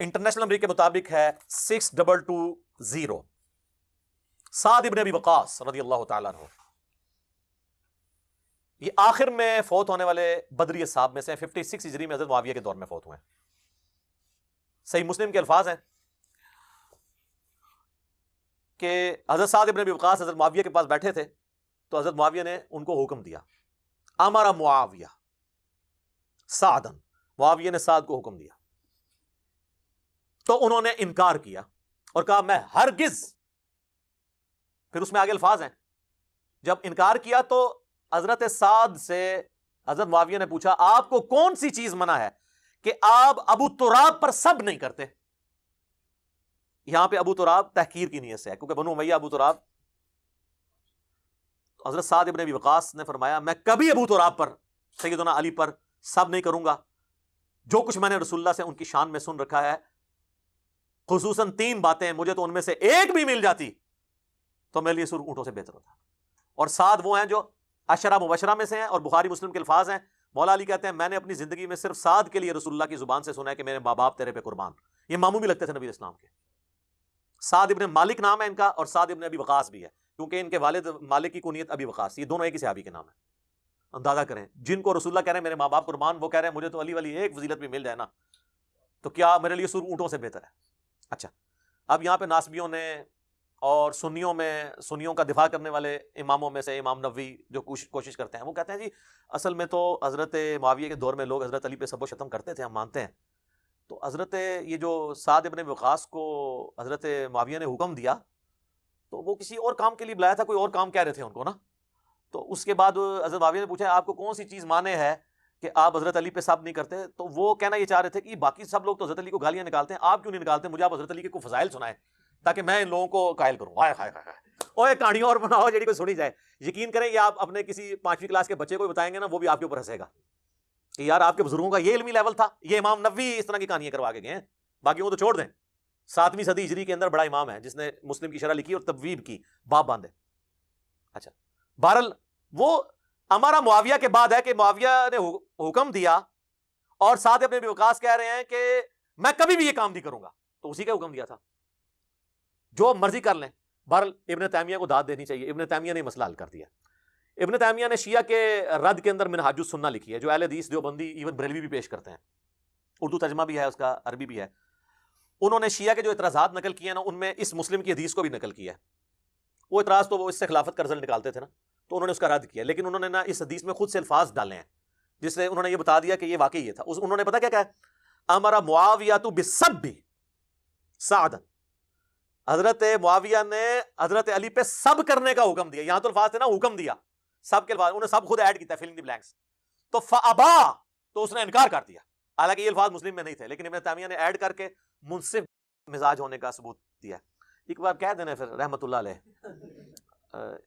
international number के मुताबिक है six double two zero Saad ibn Abi Waqqas रदी अल्लाह ये आखिर में फौत होने वाले बदरी साहब में से फिफ्टी सिक्स हिजरी में हजरत मुआविया के दौर में फौत हुए सही मुस्लिम के अल्फाज हैं कि हजरत साद इबन अबी वकास हजरत मुआविया के पास बैठे थे तो हजरत मुआविया ने उनको हुक्म दिया हमारा मुआविया सादन मुआविया ने साद को हुक्म दिया तो उन्होंने इनकार किया और कहा मैं हरगिज फिर उसमें आगे अल्फाज हैं जब इनकार किया तो हजरत साद से हजरत माविया ने पूछा आपको कौन सी चीज मना है कि आप अबू तुराब पर सब नहीं करते यहां पर अबू तुराब तहकीर की नीयत से है क्योंकि बनू मैया अबू तुराब तो हजरत साद इबन विकास ने फरमाया मैं कभी अबू तुराब पर सैदना अली पर सब नहीं करूंगा जो कुछ मैंने रसुल्ला से उनकी शान में सुन रखा है खसूस तीन बातें मुझे तो उनमें से एक भी मिल जाती तो मेरे लिए सूर्य ऊँटों से बेहतर होता और साथ वो हैं जो अशरा मुबशरा में से हैं और बुखारी मुस्लिम के अल्फाज हैं मौला अली कहते हैं मैंने अपनी ज़िंदगी में सिर्फ साध के लिए रसुल्ला की ज़ुबान से सुना है कि मेरे माँ बाप तेरे पे कुर्बान ये मामू भी लगते थे नबी इस्लाम के साद इबन मालिक नाम है इनका और साद इबन अभी वकास भी है क्योंकि इनके वाल मालिक की कुनीत अभी वकास ये दोनों एक ही सहाबी के नाम है अंदाजा करें जिनको रसुल्ला कह रहे हैं मेरे माँ बाप कुर्बान वो कह रहे हैं मुझे तो अली वाली एक वजीलत भी मिल जाए ना तो क्या मेरे लिए सुर ऊँटों से बेहतर है अच्छा अब यहाँ पे नासबियों ने और सुन्नियों में सुन्नियों का दिफा करने वाले इमामों में से इमाम नबी जो कोशिश करते हैं वो कहते हैं जी असल में तो हज़रत माविया के दौर में लोग हज़रत अली पे सबो शतम करते थे हम मानते हैं तो हज़रत ये जो साद इबन वकास को हज़रत माविया ने हुक्म दिया तो वो किसी और काम के लिए बुलाया था कोई और काम कह रहे थे उनको ना तो उसके बाद हज़रत माविया ने पूछा आपको कौन सी चीज़ माने है कि आप हजरत अली पे साफ नहीं करते तो वो कहना ये चाह रहे थे कि बाकी सब लोग तो हजरत अली को गालियां निकालते हैं आप क्यों नहीं निकालते मुझे आप हजरत अली के को फजाइल सुनाए ताकि मैं इन लोगों को कायल करूँ हाय हाय हाय ओए कहानियाँ और बनाओ जी को सुनी जाए यकीन करें ये आप अपने किसी पाँचवीं क्लास के बच्चे को बताएंगे ना वो भी आपके ऊपर हंसेगा कि यार आपके बुजुर्गों का ये इलमी लेवल था ये इमाम नबी इस तरह की कहानियाँ करवा के गए बाकी वो तो छोड़ दें सातवीं सदी हिजरी के अंदर बड़ा इमाम है जिसने मुस्लिम की शरह लिखी और तबवीब की बाप बांधे अच्छा बहरल वो हमारा मुआविया के बाद है कि मुआविया ने हुक्म दिया और साथ ही अपने विकास कह रहे हैं कि मैं कभी भी ये काम नहीं करूंगा तो उसी का हुक्म दिया था जो मर्जी कर लें बहर इबन तैमिया को दाद देनी चाहिए इबन तैमिया ने मसला हल कर दिया इबन तैमिया ने शिया के रद के अंदर मिनहाजुस सुनना लिखी है जो एल हदीस देवबंदी इवन बरेलवी भी पेश करते हैं उर्दू तर्जमा भी है उसका अरबी भी है उन्होंने शिया के जो इतराज़ात नकल किए ना उनमें इस मुस्लिम की हदीस को भी नकल किया है वो इतराज़ तो वो इससे खिलाफत का रिजल्ट निकालते थे ना तो उन्होंने उसका रद्द किया लेकिन उन्होंने ना इस हदीस में खुद से अल्फाज डाले हैं जिससे उन्होंने ये बता दिया कि ये वाकई ये था उस उन्होंने पता क्या कहा अमरा मुआविया तो बिसब भी सादन हजरत मुआविया ने हजरत अली पे सब करने का हुक्म दिया यहां तो अल्फाज थे ना हुक्म दिया सब के अल्फाज उन्होंने सब खुद ऐड किया फिलिंग दी ब्लैंक्स तो फबा तो उसने इनकार कर दिया हालांकि ये अल्फाज मुस्लिम में नहीं थे लेकिन इबन तामिया ने ऐड करके मुनसिफ मिजाज होने का सबूत दिया एक बार कह देना फिर रहमत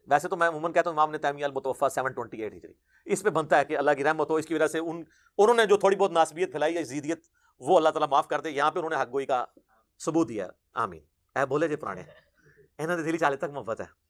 वैसे तो मैं उमन कहता हूँ इमाम ने तैमियाल मुतवफ़ा सेवन ट्वेंटी एट हिजरी इस पर बनता है कि अल्लाह की रहमत हो इसकी वजह से उन उन्होंने जो थोड़ी बहुत नासबियत फैलाई है जीदियत वो अल्लाह ताला माफ़ कर दे यहाँ पे उन्होंने हक गोई का सबूत दिया आमीन ऐ बोले जे पुराने इन्होंने दिल चाले तक मोहब्बत है